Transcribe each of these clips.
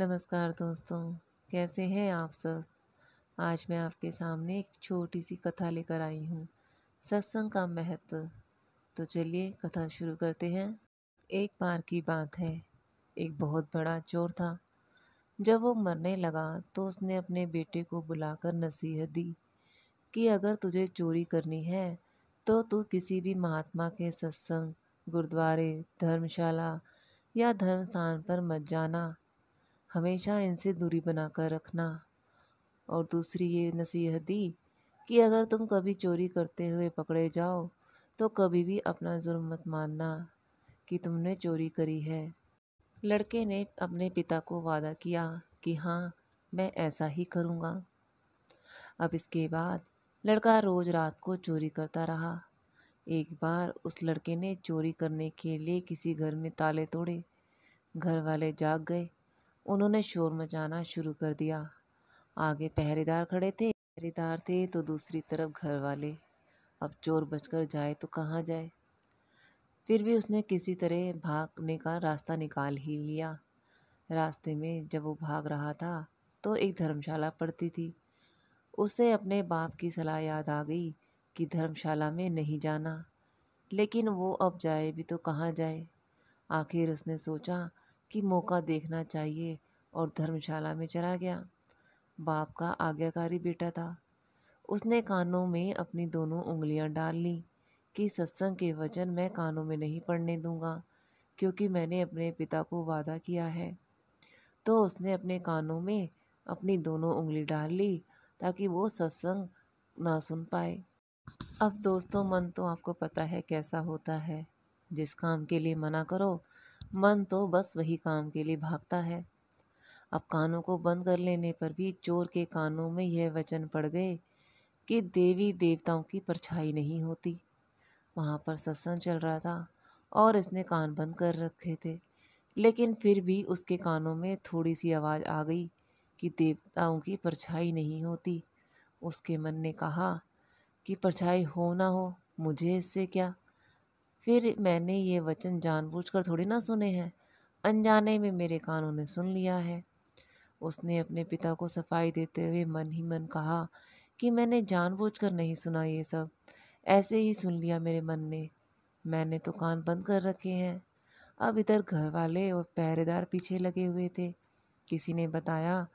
नमस्कार दोस्तों कैसे हैं आप सब आज मैं आपके सामने एक छोटी सी कथा लेकर आई हूँ सत्संग का महत्व तो चलिए कथा शुरू करते हैं एक बार की बात है एक बहुत बड़ा चोर था जब वो मरने लगा तो उसने अपने बेटे को बुलाकर नसीहत दी कि अगर तुझे चोरी करनी है तो तू किसी भी महात्मा के सत्संग गुरुद्वारे धर्मशाला या धर्मस्थान पर मत जाना हमेशा इनसे दूरी बनाकर रखना और दूसरी ये नसीहत दी कि अगर तुम कभी चोरी करते हुए पकड़े जाओ तो कभी भी अपना जुर्म मत मानना कि तुमने चोरी करी है लड़के ने अपने पिता को वादा किया कि हाँ मैं ऐसा ही करूँगा अब इसके बाद लड़का रोज़ रात को चोरी करता रहा एक बार उस लड़के ने चोरी करने के लिए किसी घर में ताले तोड़े घर वाले जाग गए उन्होंने शोर मचाना शुरू कर दिया आगे पहरेदार खड़े थे पहरेदार थे तो दूसरी तरफ घर वाले अब चोर बचकर जाए तो कहाँ जाए फिर भी उसने किसी तरह भागने का रास्ता निकाल ही लिया रास्ते में जब वो भाग रहा था तो एक धर्मशाला पड़ती थी उसे अपने बाप की सलाह याद आ गई कि धर्मशाला में नहीं जाना लेकिन वो अब जाए भी तो कहाँ जाए आखिर उसने सोचा कि मौका देखना चाहिए और धर्मशाला में चला गया बाप का आज्ञाकारी बेटा था उसने कानों में अपनी दोनों उंगलियां डाल ली कि सत्संग के वचन मैं कानों में नहीं पढ़ने दूंगा क्योंकि मैंने अपने पिता को वादा किया है तो उसने अपने कानों में अपनी दोनों उंगली डाल ली ताकि वो सत्संग ना सुन पाए अब दोस्तों मन तो आपको पता है कैसा होता है जिस काम के लिए मना करो मन तो बस वही काम के लिए भागता है अब कानों को बंद कर लेने पर भी चोर के कानों में यह वचन पड़ गए कि देवी देवताओं की परछाई नहीं होती वहाँ पर सत्संग चल रहा था और इसने कान बंद कर रखे थे लेकिन फिर भी उसके कानों में थोड़ी सी आवाज़ आ गई कि देवताओं की परछाई नहीं होती उसके मन ने कहा कि परछाई हो ना हो मुझे इससे क्या फिर मैंने ये वचन जानबूझकर थोड़ी ना सुने हैं अनजाने में मेरे कानों ने सुन लिया है उसने अपने पिता को सफाई देते हुए मन ही मन कहा कि मैंने जानबूझकर नहीं सुना ये सब ऐसे ही सुन लिया मेरे मन ने मैंने तो कान बंद कर रखे हैं अब इधर घर वाले और पहरेदार पीछे लगे हुए थे किसी ने बताया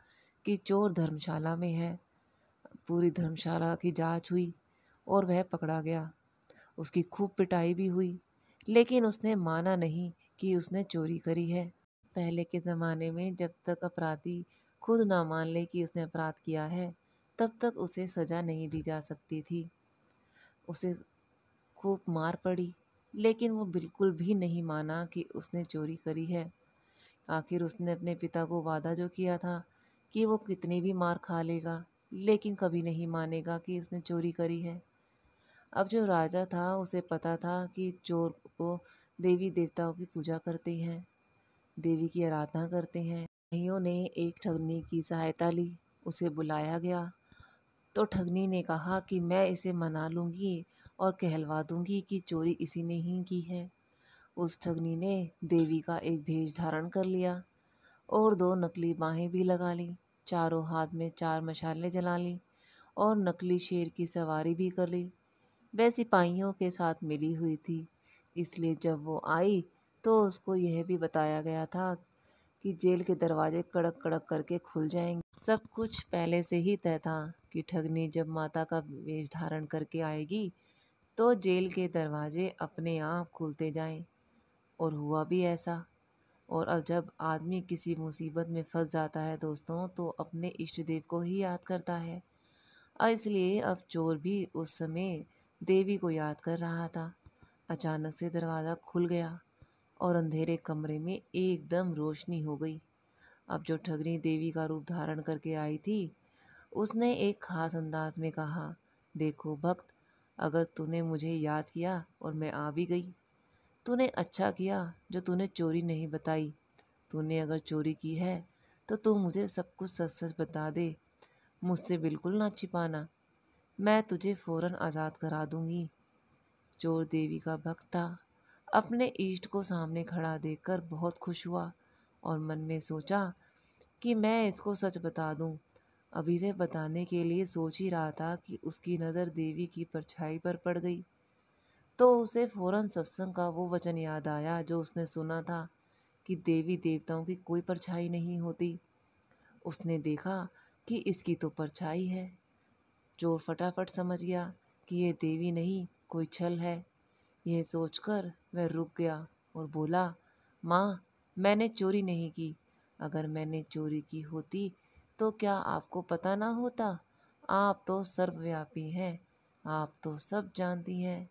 कि चोर धर्मशाला में है पूरी धर्मशाला की जांच हुई और वह पकड़ा गया उसकी खूब पिटाई भी हुई लेकिन उसने माना नहीं कि उसने चोरी करी है पहले के ज़माने में जब तक अपराधी खुद ना मान ले कि उसने अपराध किया है तब तक उसे सज़ा नहीं दी जा सकती थी उसे खूब मार पड़ी लेकिन वो बिल्कुल भी नहीं माना कि उसने चोरी करी है आखिर उसने अपने पिता को वादा जो किया था कि वो कितनी भी मार खा लेगा लेकिन कभी नहीं मानेगा कि उसने चोरी करी है अब जो राजा था उसे पता था कि चोर को देवी देवताओं की पूजा करती हैं देवी की आराधना करते हैं भाइयों ने एक ठगनी की सहायता ली उसे बुलाया गया तो ठगनी ने कहा कि मैं इसे मना लूँगी और कहलवा दूँगी कि चोरी इसी ने ही की है उस ठगनी ने देवी का एक भेज धारण कर लिया और दो नकली बाहें भी लगा ली चारों हाथ में चार मशाले जला ली और नकली शेर की सवारी भी कर ली वह सिपाहियों के साथ मिली हुई थी इसलिए जब वो आई तो उसको यह भी बताया गया था कि जेल के दरवाजे कड़क कड़क करके खुल जाएंगे सब कुछ पहले से ही तय था कि ठगनी जब माता का वेश धारण करके आएगी तो जेल के दरवाजे अपने आप खुलते जाएं और हुआ भी ऐसा और अब जब आदमी किसी मुसीबत में फंस जाता है दोस्तों तो अपने इष्ट देव को ही याद करता है और इसलिए अब चोर भी उस समय देवी को याद कर रहा था अचानक से दरवाज़ा खुल गया और अंधेरे कमरे में एकदम रोशनी हो गई अब जो ठगनी देवी का रूप धारण करके आई थी उसने एक खास अंदाज में कहा देखो भक्त अगर तूने मुझे याद किया और मैं आ भी गई तूने अच्छा किया जो तूने चोरी नहीं बताई तूने अगर चोरी की है तो तू मुझे सब कुछ सच सच बता दे मुझसे बिल्कुल ना छिपाना मैं तुझे फ़ौरन आज़ाद करा दूंगी चोर देवी का भक्त था अपने इष्ट को सामने खड़ा देखकर बहुत खुश हुआ और मन में सोचा कि मैं इसको सच बता दूं। अभी वह बताने के लिए सोच ही रहा था कि उसकी नज़र देवी की परछाई पर पड़ गई तो उसे फौरन सत्संग का वो वचन याद आया जो उसने सुना था कि देवी देवताओं की कोई परछाई नहीं होती उसने देखा कि इसकी तो परछाई है चोर फटाफट समझ गया कि यह देवी नहीं कोई छल है यह सोचकर वह रुक गया और बोला माँ मैंने चोरी नहीं की अगर मैंने चोरी की होती तो क्या आपको पता ना होता आप तो सर्वव्यापी हैं आप तो सब जानती हैं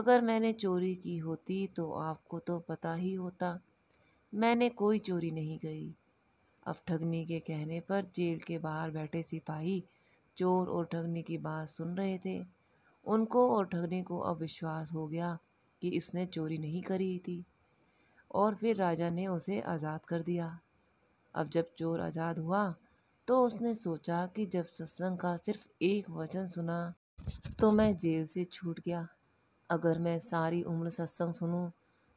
अगर मैंने चोरी की होती तो आपको तो पता ही होता मैंने कोई चोरी नहीं की अब ठगनी के कहने पर जेल के बाहर बैठे सिपाही चोर और ठगनी की बात सुन रहे थे उनको और ठगनी को अब विश्वास हो गया कि इसने चोरी नहीं करी थी और फिर राजा ने उसे आज़ाद कर दिया अब जब चोर आज़ाद हुआ तो उसने सोचा कि जब सत्संग का सिर्फ एक वचन सुना तो मैं जेल से छूट गया अगर मैं सारी उम्र सत्संग सुनूं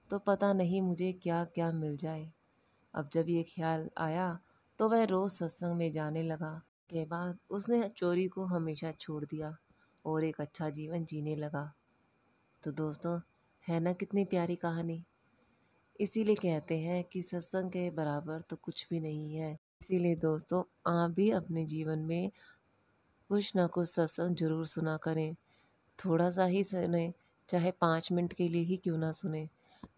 तो पता नहीं मुझे क्या क्या मिल जाए अब जब ये ख्याल आया तो वह रोज़ सत्संग में जाने लगा के बाद उसने चोरी को हमेशा छोड़ दिया और एक अच्छा जीवन जीने लगा तो दोस्तों है ना कितनी प्यारी कहानी इसीलिए कहते हैं कि सत्संग के बराबर तो कुछ भी नहीं है इसीलिए दोस्तों आप भी अपने जीवन में कुछ ना कुछ सत्संग जरूर सुना करें थोड़ा सा ही सुने चाहे पाँच मिनट के लिए ही क्यों ना सुने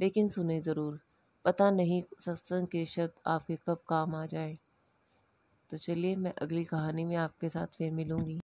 लेकिन सुने ज़रूर पता नहीं सत्संग के शब्द आपके कब काम आ जाए तो चलिए मैं अगली कहानी में आपके साथ फिर मिलूँगी